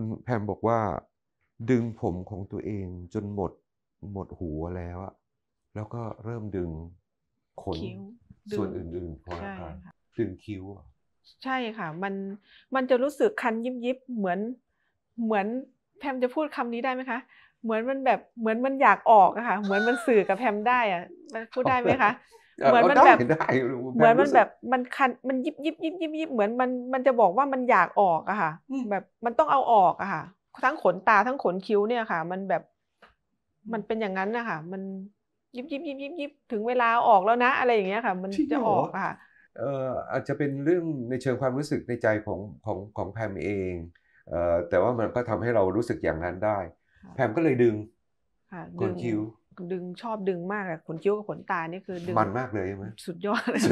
ุณแพมบอกว่าดึงผมของตัวเองจนหมดหมดหัวแล้วอะแล้วก็เริ่มดึงขนส่วนอื่นๆ พอแล้วกันดึงคิ้ว ใช่ค่ะ มันมันจะรู้สึกคันยิบยิบเหมือน เหมือน แพมจะพูดคำนี้ได้ไหมคะ เหมือนมันแบบเหมือนมันอยากออกอะค่ะเหมือนมันสื่อกับแพมได้อะมันพูดได้ไหมคะเหมือนมันแบบเหมือนมันแบบมันคันมันยิบยิบยิบยิบยิบเหมือนมันมันจะบอกว่ามันอยากออกอะค่ะแบบมันต้องเอาออกอะค่ะ ทั้งขนตาทั้งขนคิ้วเนี่ยค่ะ มันแบบ มันเป็นอย่างนั้นนะคะมัน ยิบยิบยิบยิบยิบถึงเวลาออกแล้วนะอะไรอย่างเงี้ยค่ะ มันจะออกค่ะ เอ่ออาจจะเป็นเรื่องในเชิงความรู้สึกในใจของของของแพมเอง เอ่อแต่ว่ามันก็ทำให้เรารู้สึกอย่างนั้นได้ แพมก็เลยดึงขนคิ้วดึงชอบดึงมากอะขนคิ้วกับขนตานี่คือดึงมันมากเลยใช่ไหมสุดยอดเลย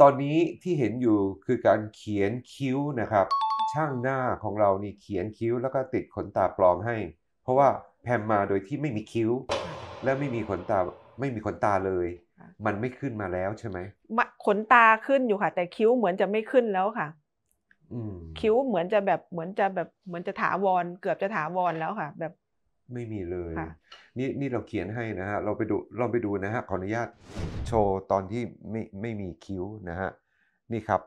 ตอนนี้ที่เห็นอยู่คือการเขียนคิ้วนะครับ ช่างหน้าของเรานี่เขียนคิ้วแล้วก็ติดขนตาปลอมให้ เพราะว่าแพมมาโดยที่ไม่มีคิ้ว และไม่มีขนตา ไม่มีขนตาเลย มันไม่ขึ้นมาแล้วใช่ไหมขนตาขึ้นอยู่ค่ะ แต่คิ้วเหมือนจะไม่ขึ้นแล้วค่ะคิ้วเหมือนจะแบบเหมือนจะแบบเหมือนจะถาวร เกือบจะถาวรแล้วค่ะแบบไม่มีเลยนี่นี่เราเขียนให้นะฮะ เราไปดู เราไปดูนะฮะ ขออนุญาตโชว์ตอนที่ไม่ไม่มีคิ้วนะฮะ นี่ครับ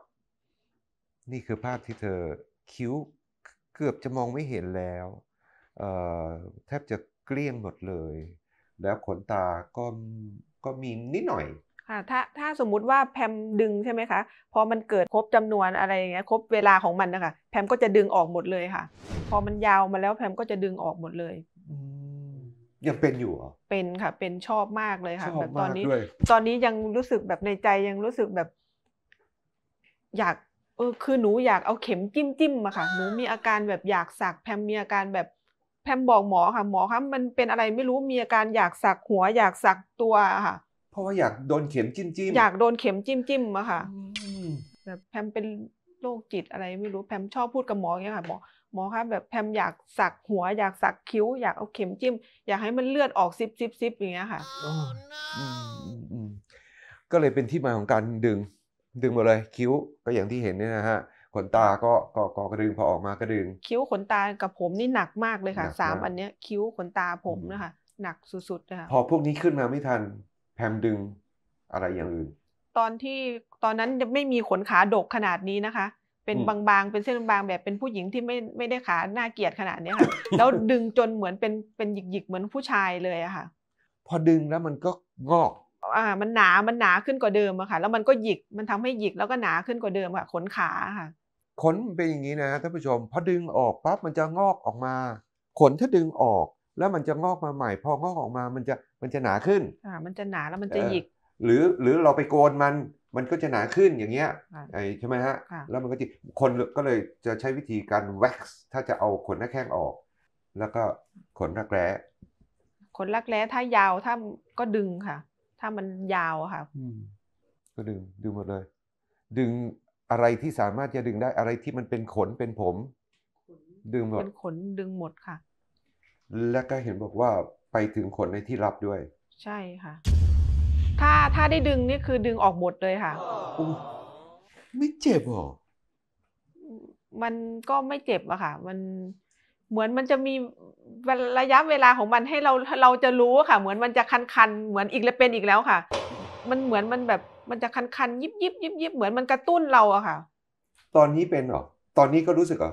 นี่คือภาพที่เธอคิ้วเกือบจะมองไม่เห็นแล้วแทบจะเกลี้ยงหมดเลย แล้วขนตาก็ก็มีนิดหน่อย ค่ะ ถ้าถ้าสมมุติว่าแพมดึงใช่ไหมคะ พอมันเกิดครบจำนวนอะไรอย่างเงี้ย ครบเวลาของมันนะคะ แพมก็จะดึงออกหมดเลยค่ะ พอมันยาวมาแล้วแพมก็จะดึงออกหมดเลยยังเป็นอยู่เหรอเป็นค่ะ เป็นชอบมากเลยค่ะ แบบตอนนี้ตอนนี้ยังรู้สึกแบบในใจยังรู้สึกแบบ อยากเออคือหนูอยากเอาเข็มจิ้มจิ้มอะค่ะหนูมีอาการแบบอยากสักแพมมีอาการแบบแพมบอกหมอค่ะ หมอคะมันเป็นอะไรไม่รู้มีอาการอยากสักหัวอยากสักตัวค่ะเพราะว่าอยากโดนเข็มจิ้มจิ้มอยากโดนเข็มจิ้มจิ้มอะค่ะแบบแพมเป็นโรคจิต อะไรไม่รู้แพมชอบพูดกับหมอเงี้ยค่ะหมอหมอคะแบบแพมอยากสักหัว อยากสักคิ้วอยากเอาเข็มจิ้มอยากให้มันเลือดออกซิบซิบซิบอย่างเงี้ยค่ะก็เลยเป็นที่มาของการดึง ดึงหมดเลยคิ้วก็อย่างที่เห็นเนี่ยนะฮะขนตาก็ก็ก็ระดึงพอออกมากระดึง คิ้วขนตากับผมนี่หนักมากเลยค่ะสามอันเนี้ย คิ้วขนตาผมนะคะ หนักสุดๆนะคะพอพวกนี้ขึ้นมาไม่ทันแพมดึงอะไรอย่างอื่นตอนที่ตอนนั้นไม่มีขนขาดกขนาดนี้นะคะเป็นบางๆ เป็นเส้นบางๆแบบเป็นผู้หญิงที่ไม่ไม่ได้ขาหน้าเกียดขนาดนี้ค่ะแล้วดึงจนเหมือนเป็นเป็นหยิกๆ เหมือนผู้ชายเลยอะค่ะ พอดึงแล้วมันก็งอกอ่ามันหนามันหนาขึ้นกว่าเดิมอะค่ะแล้วมันก็หยิกมันทำให้หยิกแล้วก็หนาขึ้นกว่าเดิมค่ะขนขาค่ะ ขนเป็นอย่างนี้นะท่านผู้ชม พอดึงออกปั๊บมันจะงอกออกมา ขนถ้าดึงออกแล้วมันจะงอกมาใหม่พองอกออกมามันจะมันจะหนาขึ้นอ่ามันจะหนาแล้วมันจะหยิก หรือหรือเราไปโกนมันมันก็จะหนาขึ้นอย่างเงี้ยใช่ไหมฮะแล้วมันก็จะคนก็เลยจะใช้วิธีการแว็กซ์ถ้าจะเอาขนหน้าแข้งออก แล้วก็ขนรักแร้ขนรักแร้ถ้ายาวถ้าก็ดึงค่ะ ถ้ามันยาวค่ะ ก็ดึงดึงหมดเลย ดึงอะไรที่สามารถจะดึงได้อะไรที่มันเป็นขนเป็นผมดึงหมดเป็นขนดึงหมดค่ะ แล้วก็เห็นบอกว่าไปถึงขนในที่ลับด้วย ใช่ค่ะถ้าถ้าได้ดึงนี่คือดึงออกหมดเลยค่ะไม่เจ็บหรอมันก็ไม่เจ็บอะค่ะ มันเหมือนมันจะมีระยะเวลาของมันให้เราเราจะรู้ค่ะ เหมือนมันจะคันคันเหมือนอีกแล้วเป็นอีกแล้วค่ะ มันเหมือนมันแบบมันจะคันคันยิบยิบยิบยิบเหมือนมันกระตุ้นเราอะค่ะ ตอนนี้เป็นหรอตอนนี้ก็รู้สึกเหรอ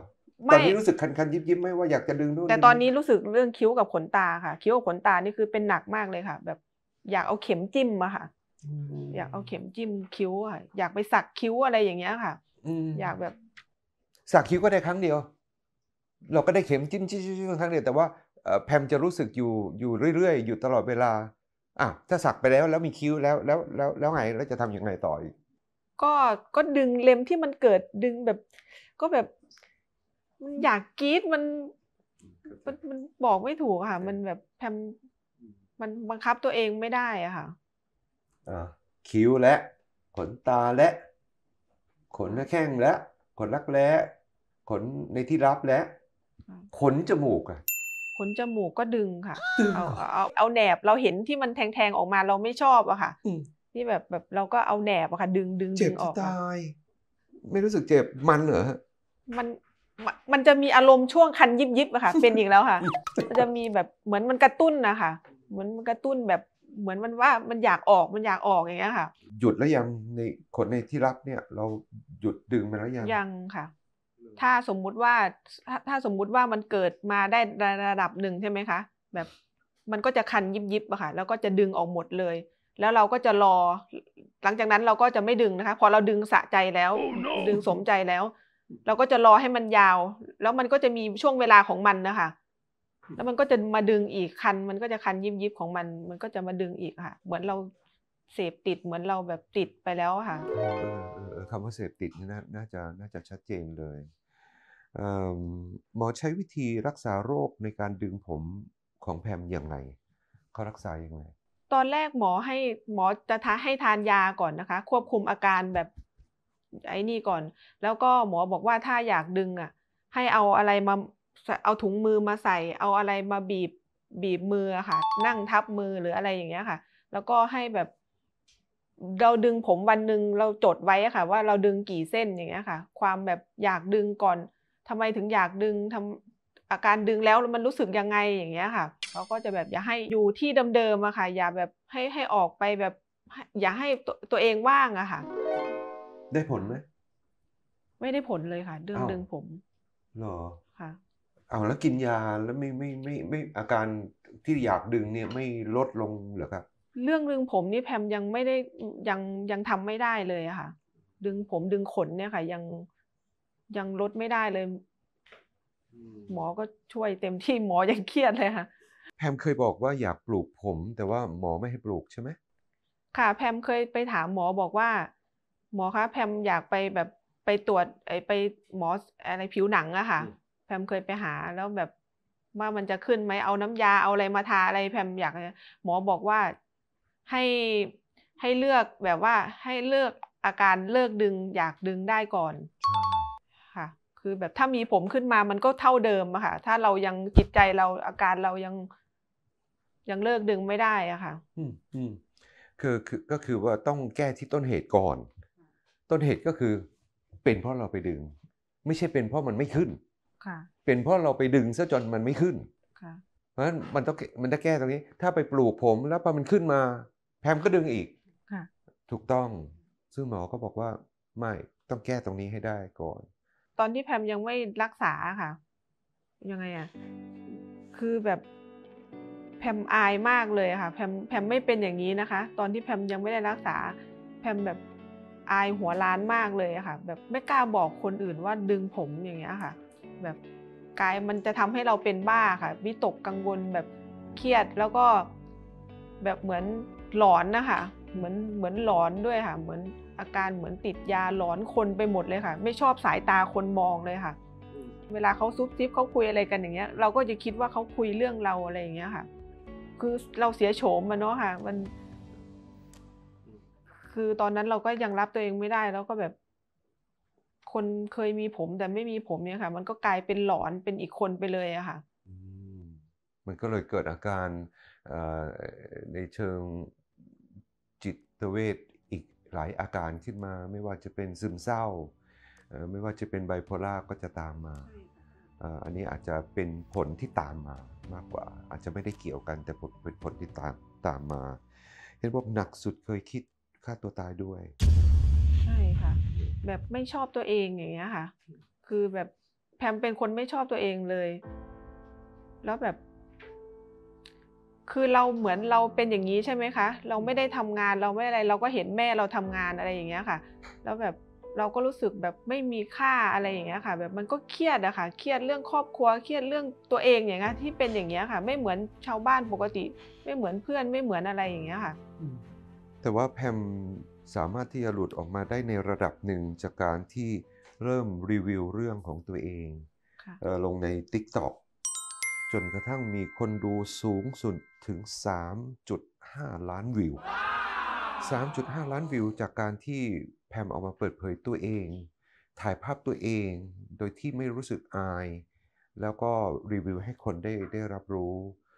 ตอนนี้รู้สึกคันคันยิบยิบไม่ว่าอยากจะดึงดูวยแต่ตอนนี้รู้สึกเรื่องคิ้วกับขนตาค่ะ คิ้วกับขนตานี่คือเป็นหนักมากเลยค่ะ แบบอยากเอาเข็มจิ้มอะค่ะอยากเอาเข็มจิ้มคิ้วอะอยากไปสักคิ้วอะไรอย่างเงี้ยค่ะอยากแบบ สักคิ้วก็ได้ครั้งเดียว เราก็ได้เข็มจิ้มชิ้นๆครั้งเดียวแต่ว่าแพมจะรู้สึก อยู่อยู่เรื่อยๆ อยู่ตลอดเวลา อ่ะ ถ้าสักไปแล้วแล้วมีคิ้วแล้ว แล้วแล้วแล้วไงแล้วจะทำำยังไงต่ออีกก็ก็ดึงเล็มที่มันเกิดดึงแบบ ก็แบบมันอยากกรีดมันมัน มันบอกไม่ถูกค่ะ มันแบบแพมันบังคับตัวเองไม่ได้อะค่ะคิ้วและ ขนตาและ ขนหน้าแข้งและ ขนรักแร้ขนในที่รับและขนจมูกอะขนจมูกก็ดึงค่ะเอาเอาเอาแหนบเราเห็นที่มันแทงๆออกมาเราไม่ชอบอะค่ะที่แบบแบบเราก็เอาแหนบอะค่ะ ดึงดึงดึงออกตายไม่รู้สึกเจ็บมันเหรอมันมันจะมีอารมณ์ช่วงคันยิบยิบอะค่ะ เป็นอีกแล้วค่ะ มันจะมีแบบเหมือนมันกระตุ้นนะคะเหมือนมันกระตุ้นแบบเหมือนมันว่ามันอยากออกมันอยากออกอย่างเงี้ยค่ะ หยุดแล้วยังในคนในที่รับเนี่ย เราหยุดดึงมันแล้วยังยังค่ะ ถ้าสมมุติว่าถ้าถ้าสมมุติว่ามันเกิดมาได้ระดับหนึ่งใช่ไหมคะแบบมันก็จะคันยิบยิบอะค่ะ แล้วก็จะดึงออกหมดเลย แล้วเราก็จะรอ หลังจากนั้นเราก็จะไม่ดึงนะคะ พอเราดึงสะใจแล้ว oh, no. ดึงสมใจแล้ว เราก็จะรอให้มันยาว แล้วมันก็จะมีช่วงเวลาของมันนะคะแล้วมันก็จะมาดึงอีกคัน มันก็จะคันยิบยิบของมัน มันก็จะมาดึงอีกค่ะ เหมือนเราเสพติด เหมือนเราแบบติดไปแล้วค่ะ คำว่าเสพติดนี่น่าจะน่าจะชัดเจนเลยหมอใช้วิธีรักษาโรคในการดึงผมของแพมย่างไรเขารักษาอย่างไรตอนแรกหมอให้หมอจะทาให้ทานยาก่อนนะคะ ควบคุมอาการแบบไอ้นี่ก่อน แล้วก็หมอบอกว่าถ้าอยากดึงอ่ะ ให้เอาอะไรมาเอาถุงมือมาใส่ เอาอะไรมาบีบ บีบมือค่ะ นั่งทับมือหรืออะไรอย่างเงี้ยค่ะ แล้วก็ให้แบบ เราดึงผมวันหนึ่งเราจดไว้ค่ะ ว่าเราดึงกี่เส้นอย่างเงี้ยค่ะ ความแบบอยากดึงก่อน ทำไมถึงอยากดึงทำ อาการดึงแล้วมันรู้สึกยังไงอย่างเงี้ยค่ะเขาก็จะแบบอย่าให้อยู่ที่เดิมๆอะค่ะ อย่าแบบให้ให้ออกไปแบบอย่าให้ตัวตัวเองว่างอะค่ะ ได้ผลไหม ไม่ได้ผลเลยค่ะเรื่องดึงผมหรอเอาแล้วกินยาแล้วไม่ไม่ไม่ไม่อาการที่อยากดึงเนี่ยไม่ลดลงเหรอครับ เรื่องดึงผมนี่แพมยังไม่ได้ยังยังทำไม่ได้เลยค่ะดึงผมดึงขนเนี่ยค่ะยังยังลดไม่ได้เลย หมอก็ช่วยเต็มที่หมอยังเครียดเลยค่ะแพมเคยบอกว่าอยากปลูกผม แต่ว่าหมอไม่ให้ปลูกใช่ไหมค่ะ แพมเคยไปถามหมอบอกว่า หมอคะแพมอยากไปแบบไปตรวจไไปหมออะไรผิวหนังอะค่ะแพมเคยไปหา แล้วแบบว่ามันจะขึ้นไหมเอาน้ำยาเอาอะไรมาทาอะไรแพมอยากหมอบอกว่าให้ให้เลือกแบบว่าให้เลือกอาการเลิกดึง อยากดึงได้ก่อนค่ะ คือแบบถ้ามีผมขึ้นมามันก็เท่าเดิมอะค่ะถ้าเรายังจิตใจเราอาการเรายังยังเลิกดึงไม่ได้อะค่ะอืมอืมคือคือก็คือว่าต้องแก้ที่ต้นเหตุก่อน ต้นเหตุก็คือเป็นเพราะเราไปดึง ไม่ใช่เป็นเพราะมันไม่ขึ้นเป็นเพราะเราไปดึงซะจนมันไม่ขึ้นเพราะฉะนั้นมันต้องมันต้องแก้ตรงนี้ ถ้าไปปลูกผมแล้วพอมันขึ้นมา แพมก็ดึงอีกถูกต้อง ซึ่งหมอก็บอกว่าไม่ต้องแก้ตรงนี้ให้ได้ก่อน ตอนที่แพมยังไม่รักษาค่ะยังไงอ่ะคือแบบแพมอายมากเลยค่ะแพมแพมไม่เป็นอย่างนี้นะคะ ตอนที่แพมยังไม่ได้รักษา แพมแบบอายหัวล้านมากเลยค่ะ แบบไม่กล้าบอกคนอื่น ว่าดึงผมอย่างเงี้ยค่ะแบบกายมันจะทำให้เราเป็นบ้าค่ะวิตกกังวลแบบเครียดแล้วก็แบบเหมือนหลอนนะคะเหมือนเหมือนหลอนด้วยค่ะ เหมือนอาการเหมือนติดยาหลอนคนไปหมดเลยค่ะ ไม่ชอบสายตาคนมองเลยค่ะ เวลาเขาซุบซิบเขาคุยอะไรกันอย่างเงี้ยเราก็จะคิดว่าเขาคุยเรื่องเราอะไรอย่างเงี้ยค่ะ คือเราเสียโฉมมันเนาะค่ะ มัน คือตอนนั้นเราก็ยังรับตัวเองไม่ได้แล้วก็แบบคนเคยมีผมแต่ไม่มีผมเนี่ยค่ะมันก็กลายเป็นหลอนเป็นอีกคนไปเลยอะค่ะมันก็เลยเกิดอาการในเชิงจิตเวชอีกหลายอาการขึ้นมา ไม่ว่าจะเป็นซึมเศร้าไม่ว่าจะเป็นไบโพล่าก็จะตามมา อันนี้อาจจะเป็นผลที่ตามมา มากกว่าอาจจะไม่ได้เกี่ยวกันแต่เป็นผลที่ตามตามมาเห็นว่าหนักสุดเคยคิดฆ่าตัวตายด้วย ใช่ค่ะแบบไม่ชอบตัวเองอย่างเงี้ยค่ะ คือแบบแพมเป็นคนไม่ชอบตัวเองเลย แล้วแบบ คือเราเหมือนเราเป็นอย่างนี้ใช่ไหมคะ เราไม่ได้ทำงานเราไม่อะไร เราก็เห็นแม่เราทำงานอะไรอย่างเงี้ยค่ะ แล้วแบบเราก็รู้สึกแบบไม่มีค่าอะไรอย่างเงี้ยค่ะ แบบมันก็เครียดอะค่ะ เครียดเรื่องครอบครัว เครียดเรื่องตัวเองอย่างเงี้ยที่เป็นอย่างเงี้ยค่ะ ไม่เหมือนชาวบ้านปกติ ไม่เหมือนเพื่อนไม่เหมือนอะไรอย่างเงี้ยค่ะ แต่ว่าแพมสามารถที่จะหลุดออกมาได้ในระดับหนึ่งจากการที่เริ่มรีวิวเรื่องของตัวเอง ลงใน TikTok จนกระทั่งมีคนดูสูงสุดถึง 3.5 ล้านวิว3.5 ล้านวิว จากการที่แพมออกมาเปิดเผยตัวเอง ถ่ายภาพตัวเองโดยที่ไม่รู้สึกอายแล้วก็รีวิวให้คนได้ได้รับรู้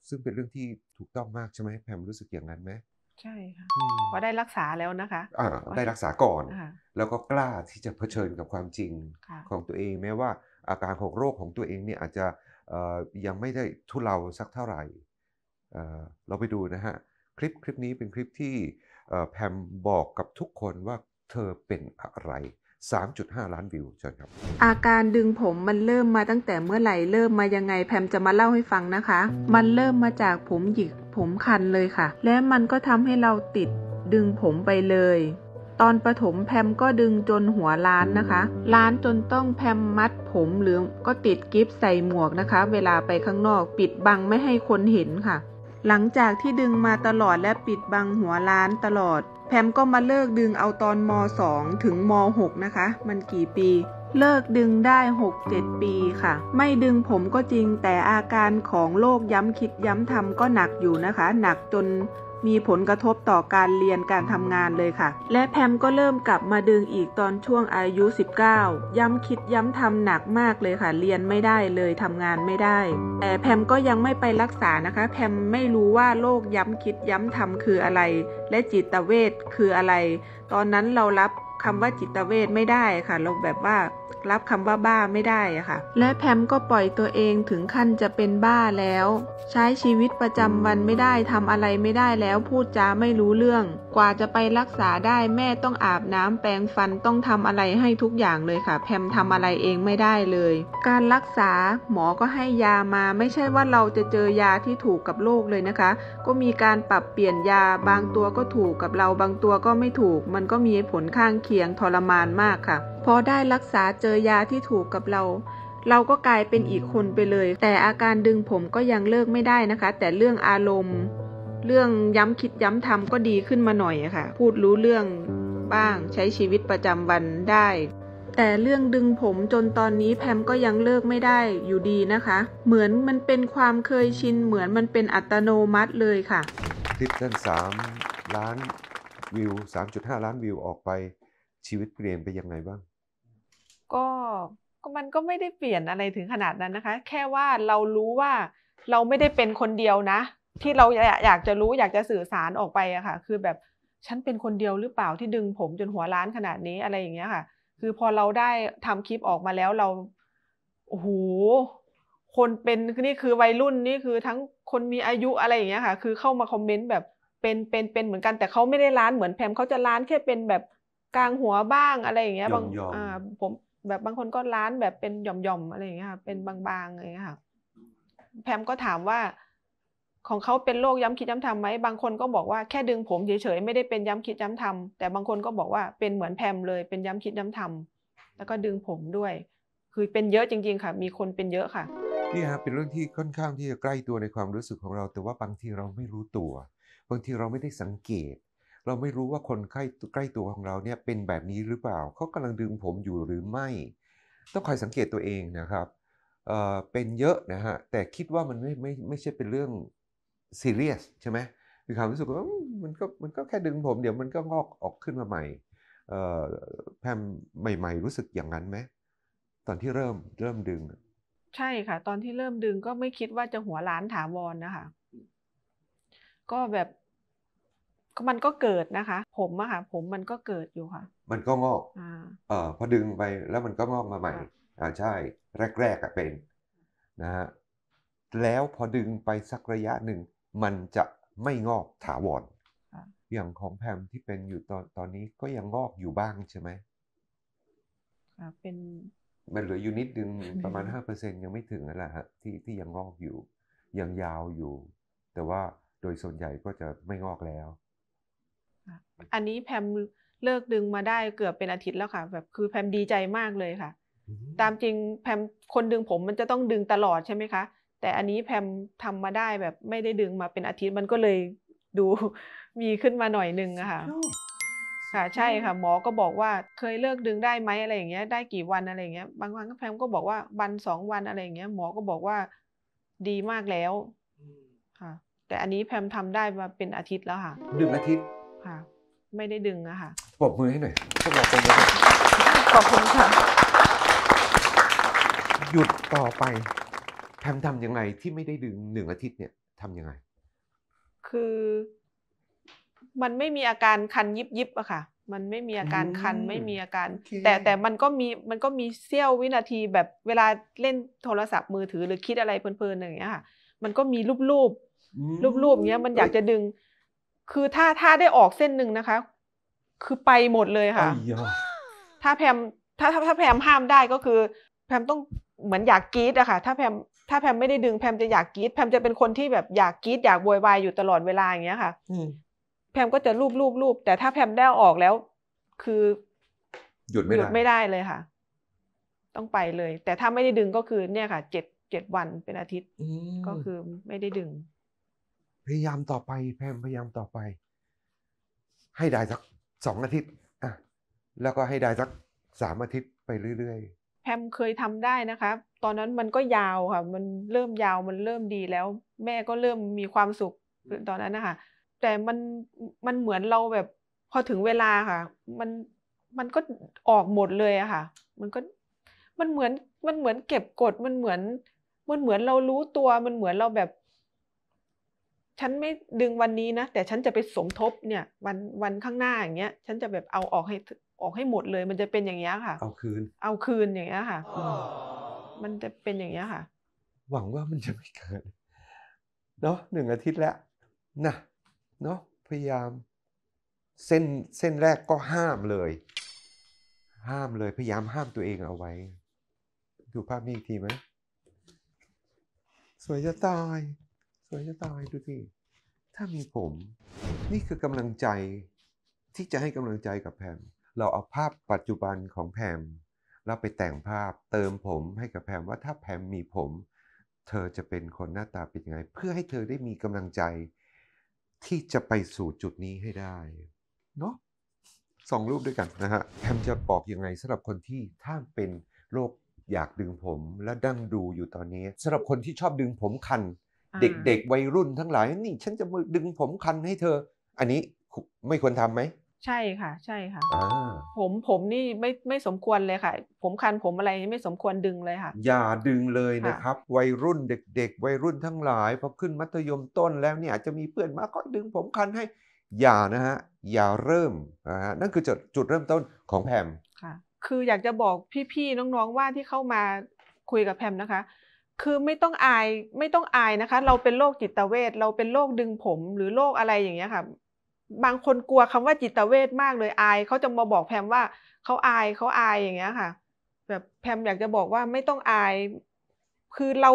ซึ่งเป็นเรื่องที่ถูกต้องมากใช่ไหมแพมรู้สึกอย่างนั้นไหมใช่ค่ะพอได้รักษาแล้วนะคะอ่าได้รักษาก่อน แล้วก็กล้าที่จะเผชิญกับความจริงของตัวเอง แม้ว่าอาการของโรคของตัวเองเนี่ยอาจจะยังไม่ได้ทุเลาสักเท่าไหร่เราไปดูนะฮะ คลิปคลิปนี้เป็นคลิปที่แพมบอกกับทุกคนว่าเธอเป็นอะไร3.5 ล้านวิวเชิญครับ อาการดึงผมมันเริ่มมาตั้งแต่เมื่อไหร่ เริ่มมายังไงแพมจะมาเล่าให้ฟังนะคะ มันเริ่มมาจากผมหยิกผมคันเลยค่ะ และมันก็ทำให้เราติดดึงผมไปเลย ตอนประถมแพมก็ดึงจนหัวล้านนะคะล้านจนต้องแพมมัดผมหรือก็ติดกิฟใส่หมวกนะคะ เวลาไปข้างนอก ปิดบังไม่ให้คนเห็นค่ะ หลังจากที่ดึงมาตลอดและปิดบังหัวล้านตลอดแพมก็มาเลิกดึงเอาตอนม .2 ถึงม .6 นะคะ มันกี่ปี เลิกดึงได้ 6-7 ปีค่ะ ไม่ดึงผมก็จริงแต่อาการของโรคย้ำคิดย้ำทำก็หนักอยู่นะคะ หนักจนมีผลกระทบต่อการเรียนการทำงานเลยค่ะ และแพมก็เริ่มกลับมาดึงอีกตอนช่วงอายุ 19 ย้ำคิดย้ำทำหนักมากเลยค่ะ เรียนไม่ได้เลย ทำงานไม่ได้ แต่แพมก็ยังไม่ไปรักษานะคะ แพมไม่รู้ว่าโรคย้ำคิดย้ำทำคืออะไร และจิตเวชคืออะไร ตอนนั้นเรารับคำว่าจิตเวชไม่ได้ค่ะ เราแบบว่ารับคำว่าบ้าไม่ได้อะค่ะ และแพมก็ปล่อยตัวเองถึงขั้นจะเป็นบ้าแล้ว ใช้ชีวิตประจำวันไม่ได้ทำอะไรไม่ได้แล้ว พูดจาไม่รู้เรื่อง กว่าจะไปรักษาได้แม่ต้องอาบน้ำแปรงฟันต้องทำอะไรให้ทุกอย่างเลยค่ะ แพมทำอะไรเองไม่ได้เลย การรักษาหมอก็ให้ยามา ไม่ใช่ว่าเราจะเจอยาที่ถูกกับโรคเลยนะคะ ก็มีการปรับเปลี่ยนยาบางตัวก็ถูกกับเราบางตัวก็ไม่ถูก มันก็มีผลข้างเคียงทรมานมากค่ะพอได้รักษาเจอยาที่ถูกกับเรา เราก็กลายเป็นอีกคนไปเลย แต่อาการดึงผมก็ยังเลิกไม่ได้นะคะ แต่เรื่องอารมณ์ เรื่องย้ำคิดย้ำทำก็ดีขึ้นมาหน่อยค่ะพูดรู้เรื่องบ้างใช้ชีวิตประจำวันได้ แต่เรื่องดึงผมจนตอนนี้แพมก็ยังเลิกไม่ได้อยู่ดีนะคะ เหมือนมันเป็นความเคยชินเหมือนมันเป็นอัตโนมัติเลยค่ะคลิปทั้น3ล้านวิว3.5 ล้านวิวออกไปชีวิตเปลี่ยนไปยังไงบ้างก็มันก็ไม่ได้เปลี่ยนอะไรถึงขนาดนั้นนะคะ แค่ว่าเรารู้ว่าเราไม่ได้เป็นคนเดียวนะ ที่เราอยากจะรู้อยากจะสื่อสารออกไปอะค่ะ คือแบบ ฉันเป็นคนเดียวหรือเปล่าที่ดึงผมจนหัวล้านขนาดนี้อะไรอย่างเงี้ยค่ะ คือพอเราได้ทำคลิปออกมาแล้วเรา โอ้โหคนเป็นนี่คือวัยรุ่นนี่คือทั้งคนมีอายุอะไรอย่างเงี้ยค่ะ คือเข้ามาคอมเมนต์แบบเป็นเป็นเป็นเหมือนกัน แต่เขาไม่ได้ล้านเหมือนแพมเขาจะล้านแค่เป็นแบบกลางหัวบ้างอะไรอย่างเงี้ยบางอ่าผมแบบบางคนก็ร้านแบบเป็นหย่อมๆอะไรอย่างเงี้ยค่ะเป็นบางๆอะไรอย่างเงี้ยค่ะแพมก็ถามว่าของเขาเป็นโรคย้ำคิดย้ำทำไหมบางคนก็บอกว่าแค่ดึงผมเฉยๆไม่ได้เป็นย้ำคิดย้ำทำแต่บางคนก็บอกว่าเป็นเหมือนแพมเลยเป็นย้ำคิดย้ำทำแล้วก็ดึงผมด้วย คือเป็นเยอะจริงๆค่ะมีคนเป็นเยอะค่ะนี่ฮะเป็นเรื่องที่ค่อนข้างที่จะใกล้ตัวในความรู้สึกของเรา แต่ว่าบางทีเราไม่รู้ตัว บางทีเราไม่ได้สังเกตเราไม่รู้ว่าคนใกล้ใกล้ตัวของเราเนี่ยเป็นแบบนี้หรือเปล่า เขากำลังดึงผมอยู่หรือไม่ ต้องคอยสังเกตตัวเองนะครับเเป็นเยอะนะฮะ แต่คิดว่ามันไม่ไม่ไม่ใช่เป็นเรื่องซีเรียสใช่ไหมมีความรู้สึกว่ามันก็มันก็แค่ดึงผม เดี๋ยวมันก็งอกออกขึ้นมาใหม่แพมใหม่ ๆ รู้สึกอย่างนั้นไหมตอนที่เริ่มเริ่มดึง ใช่ค่ะ ตอนที่เริ่มดึงก็ไม่คิดว่าจะหัวล้านถาวรนนะคะ ก็แบบมันก็เกิดนะคะ ผมอะค่ะผมมันก็เกิดอยู่ค่ะ มันก็งอกอ่าเออพอดึงไปแล้วมันก็งอกมาใหม่อ่าใช่ แรกๆอะเป็นนะฮะแล้วพอดึงไปสักระยะหนึ่ง มันจะไม่งอกถาวรอย่างของแพมที่เป็นอยู่ตอนตอนนี้ก็ยังงอกอยู่บ้างใช่ไหมอ่าเป็นมันเหลืออยู่นิดนึงประมาณห้าเเปอร์ซ็นยังไม่ถึงนั่นแหละฮะที่ที่ยังงอกอยู่ยังยาวอยู่ แต่ว่าโดยส่วนใหญ่ก็จะไม่งอกแล้วอันนี้แพมเลิกดึงมาได้เกือบเป็นอาทิตย์แล้วค่ะ แบบคือแพมดีใจมากเลยค่ะ ตามจริงแพมคนดึงผมมันจะต้องดึงตลอดใช่ไหมคะ แต่อันนี้แพมทำมาได้แบบไม่ได้ดึงมาเป็นอาทิตย์มันก็เลยดูมีขึ้นมาหน่อยนึงอะค่ะค่ะใช่ค่ะ หมอก็บอกว่าเคยเลิกดึงได้ไหมอะไรอย่างเงี้ย ได้กี่วันอะไรเงี้ย บางวันก็แพมก็บอกว่าวันสองวันอะไรเงี้ยหมอก็บอกว่าดีมากแล้วค่ะ แต่อันนี้แพมทำได้มาเป็นอาทิตย์แล้วค่ะหนึ่งอาทิตย์ค่ะไม่ได้ดึงอะค่ะปรบมือให้หน่อยขอบคุณค่ะขอบคุณค่ะหยุดต่อไปแพมทำยังไงที่ไม่ได้ดึงหนึ่งอาทิตย์เนี่ยทำยังไง คือมันไม่มีอาการคันยิบยิบอะค่ะ มันไม่มีอาการคันไม่มีอาการ แต่แต่มันก็มีมันก็มีเสี้ยววินาทีแบบเวลาเล่นโทรศัพท์มือถือหรือคิดอะไรเพลินๆอย่างเงี้ยค่ะ มันก็มีรูปรูรูปๆเงี้ยมันอยากจะดึงคือถ้าถ้าได้ออกเส้นหนึ่งนะคะ คือไปหมดเลยค่ะถ้าแพมถ้าถ้าถ้าแพมห้ามได้ก็คือ แพมต้องเหมือนอยากกรีดอะค่ะถ้าแพมถ้าแพมไม่ได้ดึง แพมจะอยากกรีดแพมจะเป็นคนที่แบบอยากกรีดอยากโวยวายอยู่ตลอดเวลาอย่างเงี้ยค่ะแพมก็จะรูปรูปรูปแต่ถ้าแพมได้ออกแล้ว คือ หยุดไม่ได้หยุดไม่ได้เลยค่ะ ต้องไปเลย แต่ถ้าไม่ได้ดึงก็คือเนี่ยค่ะเจ็ดเจ็ดวันเป็นอาทิตย์ก็คือไม่ได้ดึงพยายามต่อไปแพมพยายามต่อไป ให้ได้สักสองอาทิตย์อ่ะแล้วก็ให้ได้สักสามอาทิตย์ไปเรื่อย ๆ แพมเคยทำได้นะคะตอนนั้นมันก็ยาวค่ะมันเริ่มยาวมันเริ่มดีแล้ว แม่ก็เริ่มมีความสุขตอนนั้นนะคะแต่มันมันเหมือนเราแบบ พอถึงเวลาค่ะ มันมันก็ออกหมดเลยอะค่ะมันก็มันเหมือนมันเหมือนเก็บกดมันเหมือนมันเหมือนเรารู้ตัวมันเหมือนเราแบบฉันไม่ดึงวันนี้นะแต่ฉันจะไปสมทบเนี่ย วันวันข้างหน้าอย่างเงี้ยฉันจะแบบเอาออกให้ออกให้หมดเลย มันจะเป็นอย่างเงี้ยค่ะ เอาคืน เอาคืนอย่างเงี้ยค่ะมันจะเป็นอย่างเงี้ยค่ะ หวังว่ามันจะไม่เกิดเนาะหนึ่งอาทิตย์แล้วนะเนาะพยายามเส้นเส้นแรกก็ห้ามเลย ห้ามเลย พยายามห้ามตัวเองเอาไว้ ดูภาพนี้อีกทีไหมสวยจะตายวยจะตาย ดูีิถ้ามีผม นี่คือกำลังใจที่จะให้กำลังใจกับแพมเราเอาภาพปัจจุบันของแพมเราไปแต่งภาพเติมผมให้กับแพมว่าถ้าแพมมีผม เธอจะเป็นคนหน้าตาเป็นยังไง เพื่อให้เธอได้มีกำลังใจ ที่จะไปสู่จุดนี้ให้ได้เนาะสองรูปด้วยกันนะฮะแพมจะบอกยังไงสำหรับคนที่ถ้าเป็นโรคอยากดึงผม และดั้งดูอยู่ตอนนี้สำหรับคนที่ชอบดึงผมคันเด็กๆวัยรุ่นทั้งหลายนี่ฉันจะมอดึงผมคันให้เธอ อันนี้ไม่ควรทำไหม ใช่ค่ะ ใช่ค่ะผมผมนี่ไม่ไม่สมควรเลยค่ะ ผมคันผมอะไรไม่สมควรดึงเลยค่ะ อย่าดึงเลยนะครับ วัยรุ่นเด็ก ๆ วัยรุ่นทั้งหลายพอขึ้นมัธยมต้นแล้วเนี่ยอาจจะมีเพื่อนมาก็ดึงผมคันให้ อย่านะฮะอย่าเริ่มนะฮะนั่นคือจุดจุดเริ่มต้นของแพมค่ะ คืออยากจะบอกพี่ๆน้องๆว่าที่เข้ามาคุยกับแพมนะคะคือไม่ต้องอายไม่ต้องอายนะคะ เราเป็นโรคจิตเวทเราเป็นโรคดึงผมหรือโรคอะไรอย่างเงี้ยค่ะ บางคนกลัวคำว่าจิตเวทมากเลยอายเขาจะมาบอกแพมว่าเขาอายเขาอายอย่างเงี้ยค่ะ แบบแพมอยากจะบอกว่าไม่ต้องอาย คือเรา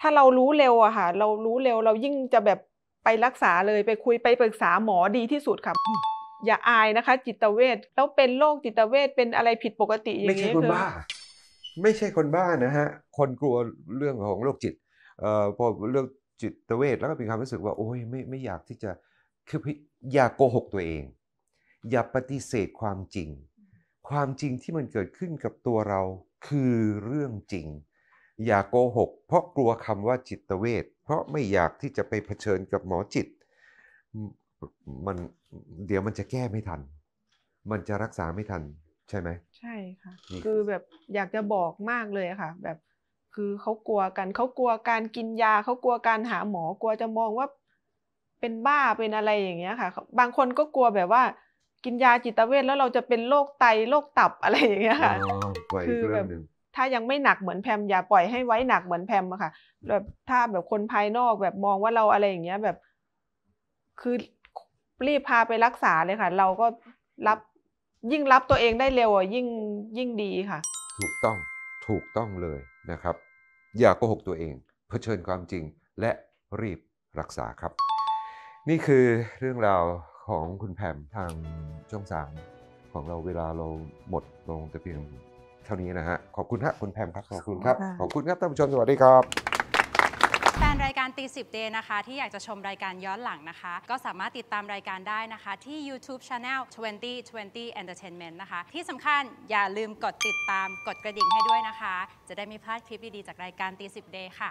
ถ้าเรารู้เร็วอะค่ะ เรารู้เร็วเรายิ่งจะแบบไปรักษาเลยไปคุยไปปรึกษาหมอดีที่สุดค่ะอย่าอายนะคะ จิตเวทแล้วเป็นโรคจิตเวทเป็นอะไรผิดปกติอย่างเงี้ยคือไม่ใช่คนบ้านนะฮะ คนกลัวเรื่องของโรคจิต เอ่อพอเรื่องจิตเวชแล้วก็มีความรู้สึกว่าโอ้ยไม่ไม่อยากที่จะคืออย่ากโกหกตัวเอง อย่าปฏิเสธความจริง ความจริงที่มันเกิดขึ้นกับตัวเราคือเรื่องจริง อย่ากโกหก เพราะกลัวคำว่าจิตเวช เพราะไม่อยากที่จะไปเผชิญกับหมอจิต มันเดี๋ยวมันจะแก้ไม่ทัน มันจะรักษาไม่ทันใช่ไหมใช่ค่ะ คือแบบอยากจะบอกมากเลยค่ะ แบบคือเขากลัวกันเขากลัวการกินยาเขากลัวการหาหมอกลัวจะมองว่าเป็นบ้าเป็นอะไรอย่างเงี้ยค่ะ บางคนก็กลัวแบบว่า กินยาจิตเวทแล้วเราจะเป็นโรคไตโรคตับอะไรอย่างเงี้ยค่ะคือแบบถ้ายังไม่หนักเหมือนแพมอย่าปล่อยให้ไว้หนักเหมือนแพมอะค่ะ แบบถ้าแบบคนภายนอกแบบมองว่าเราอะไรอย่างเงี้ยแบบ คือรีบพาไปรักษาเลยค่ะ เราก็รับยิ่งรับตัวเองได้เร็วอ่ะยิ่งยิ่งดีค่ะ ถูกต้องถูกต้องเลยนะครับ อย่าโกหกตัวเองเผชิญความจริงและรีบรักษาครับ นี่คือเรื่องราวของคุณแพมทางช่องสามของเราเวลาเราหมดลงแต่เพียงเท่านี้นะฮะ ขอบคุณฮะคุณแพมครับ ขอบคุณครับขอบคุณครับท่านผู้ชมสวัสดีครับฟนรายการตีสิบเดนะคะ ที่อยากจะชมรายการย้อนหลังนะคะ ก็สามารถติดตามรายการได้นะคะ ที่ YouTube Channel 2020 Entertainment นะคะ ที่สำคัญอย่าลืมกดติดตามกดกระดิ่งให้ด้วยนะคะ จะได้ไม่พลาดคลิปดีๆ จากรายการตีสิบเดค่ะ